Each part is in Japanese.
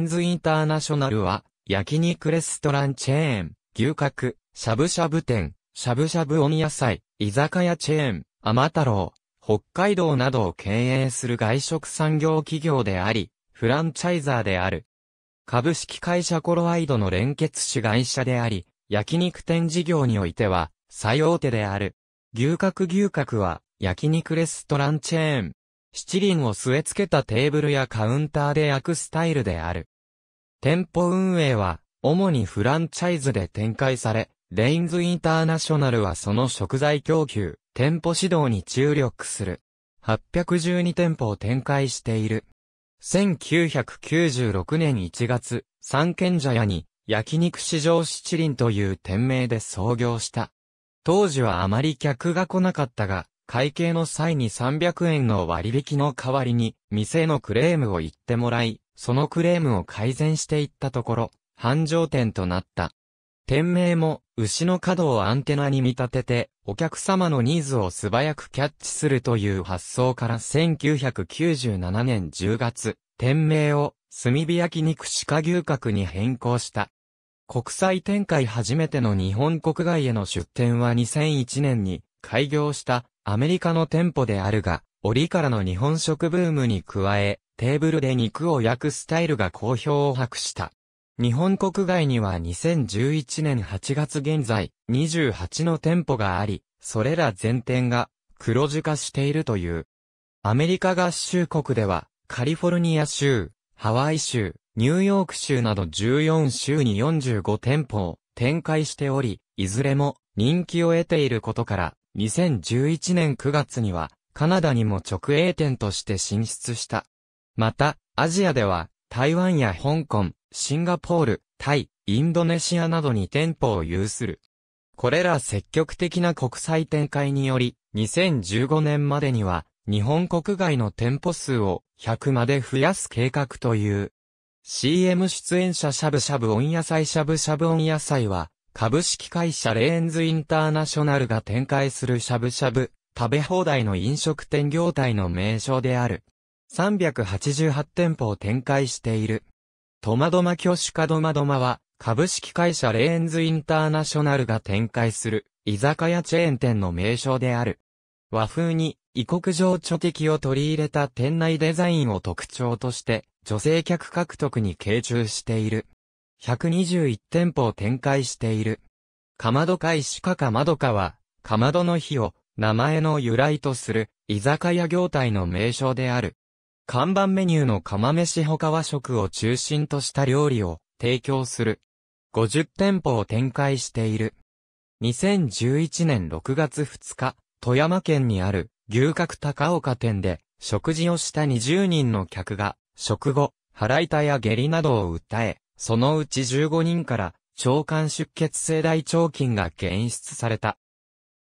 ンズインターナショナルは、焼肉レストランチェーン、牛角、しゃぶしゃぶ店、しゃぶしゃぶ温野菜、居酒屋チェーン、甘太郎、北海道などを経営する外食産業企業であり、フランチャイザーである。株式会社コロワイドの連結主会社であり、焼肉店事業においては、最大手である。牛角牛角は、焼肉レストランチェーン。七輪を据え付けたテーブルやカウンターで焼くスタイルである。店舗運営は、主にフランチャイズで展開され、レインズインターナショナルはその食材供給、店舗指導に注力する。812店舗を展開している。1996年1月、三軒茶屋に、焼肉市場七輪という店名で創業した。当時はあまり客が来なかったが、会計の際に300円の割引の代わりに、店のクレームを言ってもらい、そのクレームを改善していったところ、繁盛店となった。店名も、牛の角をアンテナに見立てて、お客様のニーズを素早くキャッチするという発想から1997年10月、店名を、炭火焼肉鹿牛角に変更した。国際展開初めての日本国外への出店は2001年に開業したアメリカの店舗であるが、折からの日本食ブームに加え、テーブルで肉を焼くスタイルが好評を博した。日本国外には2011年8月現在28の店舗があり、それら全店が黒字化しているという。アメリカ合衆国ではカリフォルニア州、ハワイ州、ニューヨーク州など14州に45店舗を展開しており、いずれも人気を得ていることから2011年9月には、カナダにも直営店として進出した。また、アジアでは、台湾や香港、シンガポール、タイ、インドネシアなどに店舗を有する。これら積極的な国際展開により、2015年までには、日本国外の店舗数を100まで増やす計画という。CM 出演者しゃぶしゃぶ温野菜しゃぶしゃぶ温野菜は、株式会社レーンズインターナショナルが展開するしゃぶしゃぶ、食べ放題の飲食店業態の名称である。388店舗を展開している。トマドマ挙手かドマドマは、株式会社レーンズインターナショナルが展開する、居酒屋チェーン店の名称である。和風に、異国情緒的を取り入れた店内デザインを特徴として、女性客獲得に傾注している。121店舗を展開している。かまどか石かかまどかは、かまどの日を名前の由来とする居酒屋業態の名称である。看板メニューの釜飯か和食を中心とした料理を提供する。50店舗を展開している。2011年6月2日、富山県にある牛角高岡店で食事をした20人の客が食後、腹痛や下痢などを訴え、そのうち15人から腸管出血性大腸菌が検出された。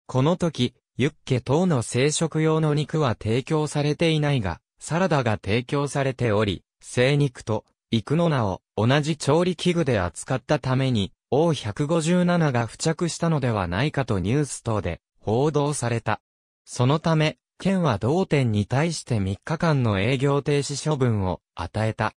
この時、ユッケ等の生殖用の肉は提供されていないが、サラダが提供されており、生肉とクの名を同じ調理器具で扱ったために、O157 が付着したのではないかとニュース等で報道された。そのため、県は同店に対して3日間の営業停止処分を与えた。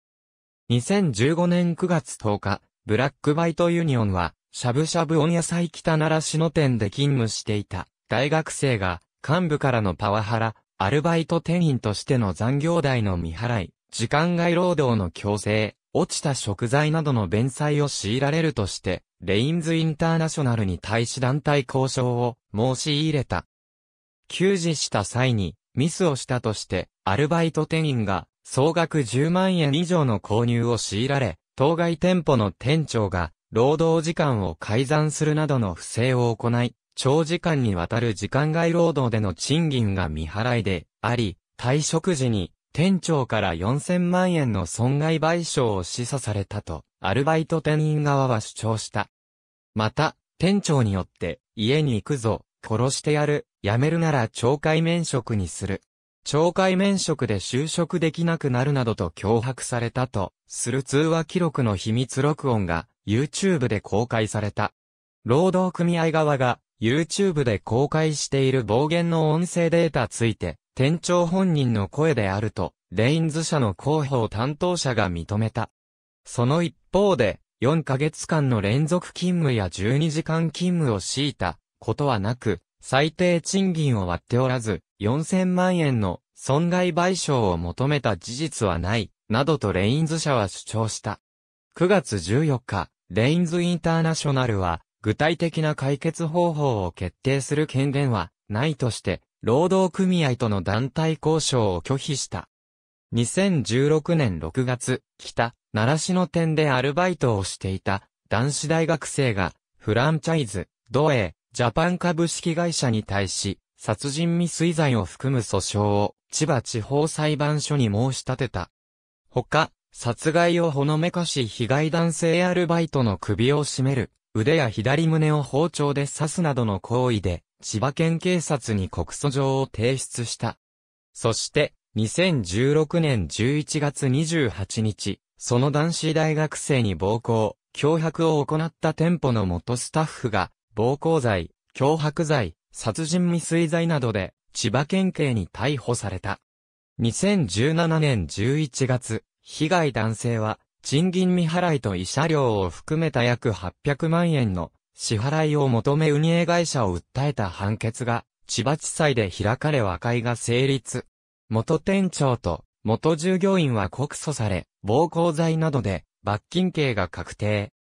2015年9月10日、ブラックバイトユニオンは、しゃぶしゃぶ温野菜北奈良市の店で勤務していた大学生が幹部からのパワハラ、アルバイト店員としての残業代の未払い、時間外労働の強制、落ちた食材などの弁済を強いられるとして、レインズインターナショナルに対し団体交渉を申し入れた。給仕した際にミスをしたとして、アルバイト店員が総額10万円以上の購入を強いられ、当該店舗の店長が、労働時間を改ざんするなどの不正を行い、長時間にわたる時間外労働での賃金が未払いであり、退職時に店長から4000万円の損害賠償を示唆されたと、アルバイト店員側は主張した。また、店長によって、家に行くぞ、殺してやる、やめるなら懲戒免職にする、懲戒免職で就職できなくなるなどと脅迫されたと、する通話記録の秘密録音が YouTube で公開された。労働組合側が YouTube で公開している暴言の音声データついて、店長本人の声であると、レインズ社の広報担当者が認めた。その一方で、4ヶ月間の連続勤務や12時間勤務を強いたことはなく、最低賃金を割っておらず、4000万円の損害賠償を求めた事実はない、などとレインズ社は主張した。9月14日、レインズインターナショナルは、具体的な解決方法を決定する権限はないとして、労働組合との団体交渉を拒否した。2016年6月、北、奈良市の店でアルバイトをしていた男子大学生が、フランチャイズ、ドエ、ジャパン株式会社に対し、殺人未遂罪を含む訴訟を千葉地方裁判所に申し立てた。ほか、殺害をほのめかし被害男性アルバイトの首を絞める、腕や左胸を包丁で刺すなどの行為で、千葉県警察に告訴状を提出した。そして、2016年11月28日、その男子大学生に暴行、脅迫を行った店舗の元スタッフが、暴行罪、脅迫罪、殺人未遂罪などで、千葉県警に逮捕された。2017年11月、被害男性は、賃金未払いと慰謝料を含めた約800万円の支払いを求め運営会社を訴えた判決が、千葉地裁で開かれ和解が成立。元店長と元従業員は告訴され、暴行罪などで罰金刑が確定。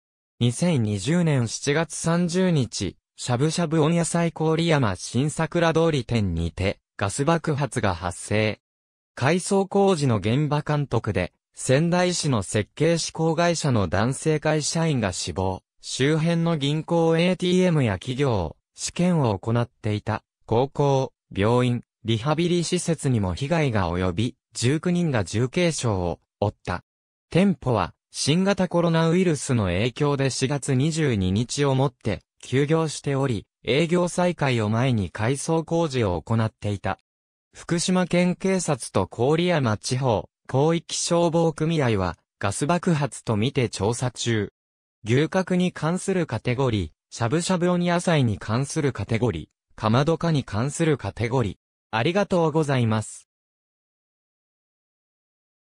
2020年7月30日、しゃぶしゃぶ温野菜郡山新桜通り店にて、ガス爆発が発生。改装工事の現場監督で、仙台市の設計施工会社の男性会社員が死亡、周辺の銀行 ATM や企業、試験を行っていた、高校、病院、リハビリ施設にも被害が及び、19人が重軽傷を負った。店舗は、新型コロナウイルスの影響で4月22日をもって、休業しており、営業再開を前に改装工事を行っていた。福島県警察と郡山地方広域消防組合はガス爆発とみて調査中。牛角に関するカテゴリー、しゃぶしゃぶおに野菜に関するカテゴリー、かまどかに関するカテゴリー。ありがとうございます。